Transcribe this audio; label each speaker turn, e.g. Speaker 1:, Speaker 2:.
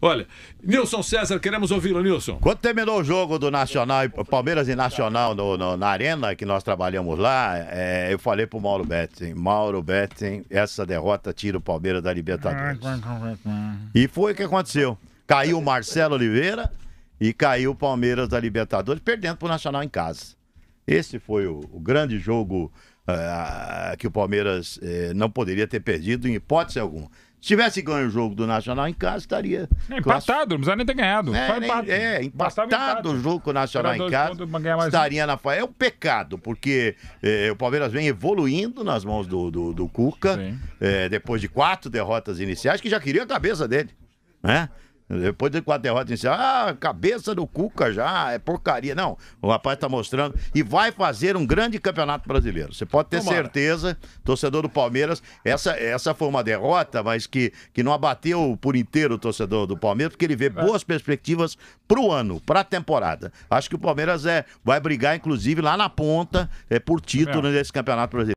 Speaker 1: Olha, Nilson César, queremos ouvi-lo, Nilson. Quando terminou o jogo do Nacional, Palmeiras e Nacional no, no, na arena que nós trabalhamos lá, é, eu falei pro Mauro Betting, Mauro Betting, essa derrota tira o Palmeiras da Libertadores. E foi o que aconteceu. Caiu o Marcelo Oliveira e caiu o Palmeiras da Libertadores, perdendo pro Nacional em casa. Esse foi o, o grande jogo uh, que o Palmeiras uh, não poderia ter perdido em hipótese alguma. Se tivesse ganho o jogo do Nacional em casa, estaria. É, empatado, não precisava nem ter ganhado. É, nem, é empatado o jogo com o Nacional em casa, estaria na faia. É um pecado, porque é, o Palmeiras vem evoluindo nas mãos do, do, do Cuca, é, depois de quatro derrotas iniciais, que já queria a cabeça dele. Né? Depois de quatro derrotas em assim, si, ah, cabeça do Cuca já, é porcaria. Não, o rapaz está mostrando e vai fazer um grande campeonato brasileiro. Você pode ter Tomara. certeza, torcedor do Palmeiras, essa, essa foi uma derrota, mas que, que não abateu por inteiro o torcedor do Palmeiras, porque ele vê é. boas perspectivas para o ano, para a temporada. Acho que o Palmeiras é, vai brigar, inclusive, lá na ponta, é, por título é. nesse campeonato brasileiro.